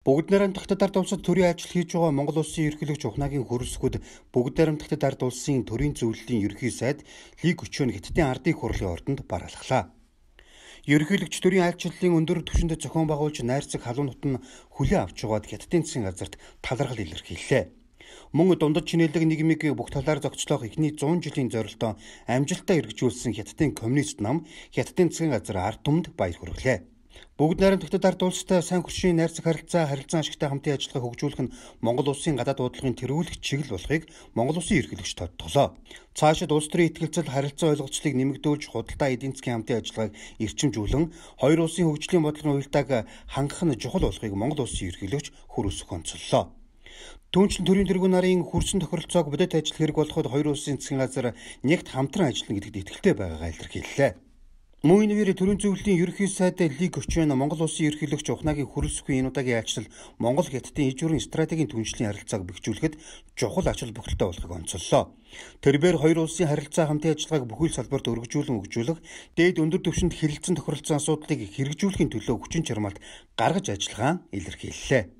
Бүгд нэрэн тагтад ард улсад төрийн ажил хийж байгаа Монгол Улсын ерхлэгч Ухнагийн хөрөлсгүүд бүгд нэрэн тагтад ард улсын төрийн зөвлөлийн ерхий сайд лиг өчөөний хиттийн ардын хурлын ордонд бараалглаа. Ерхийлэгч төрийн айлчлалын өндөр түвшинд зохион байгуулж найрцаг халуунут нь хүлээ авч байгаад хятадын засгийн газарт талархал илэрхийллээ. Мөн дундад чинэлэг нийгмийг бүх талаар зохицлох эхний 100 жилийн зорилтоо амжилттай эргэжүүлсэн хятадын коммунист нам хятадын засгийн газар ард түмэнд баяр хүргэлээ. Бүгд найрамдагтад ард улстай сайн хүчний найрцаг харилцаа харилцан ашигтай хамтын ажиллагаа хөгжүүлэх нь Монгол улсын гадаад бодлогын тэргүүлэх чиглэл болохыг Монгол улсын эрхлэгч тодтолоо. Цаашид улс төрийн ихтгэл харилцаа ойлголцлыг нэмэгдүүлж худалдаа эдийн засгийн хамтын ажиллагааг эрчимжүүлэн хоёр улсын хөгжлийн бодлогын уялдааг хангах нь чухал болохыг Монгол улсын эрхлэгч хөрөөсөх онцоллоо. Түүнчлэн төрийн тэргүүн нарын хүрсэн тохиролцоог бодит ажил хэрэг болгоход хоёр улсын засгийн газар нэгт хамтран ажиллана гэдэгт итгэлтэй байгаагаа илэрхийллээ. Мөн энэ үеэр төрийн зөвлөлийн ерөнхий сайд лиг өчнө Монгол улсын ерөнхийлөгч Ухнагийн хөрөлсөхгүй энэ удаагийн айлчлал Монгол хятадын иж бүрийн стратегийн түншлэлийн харилцааг бэхжүүлэхэд чухал ачаал бүхэлдээ болохыг онцоллоо. Тэрээр хоёр улсын харилцаа хамтын ажиллагааг бүхэл салбарт өргөжүүлэн хөгжүүлэх, дээд өндөр түвшинд хэрэлцэн тохиролцсон асуудлыг хэрэгжүүлэхийн төлөө хүчин чармайлт гаргаж ажиллагаа илэрхийллээ.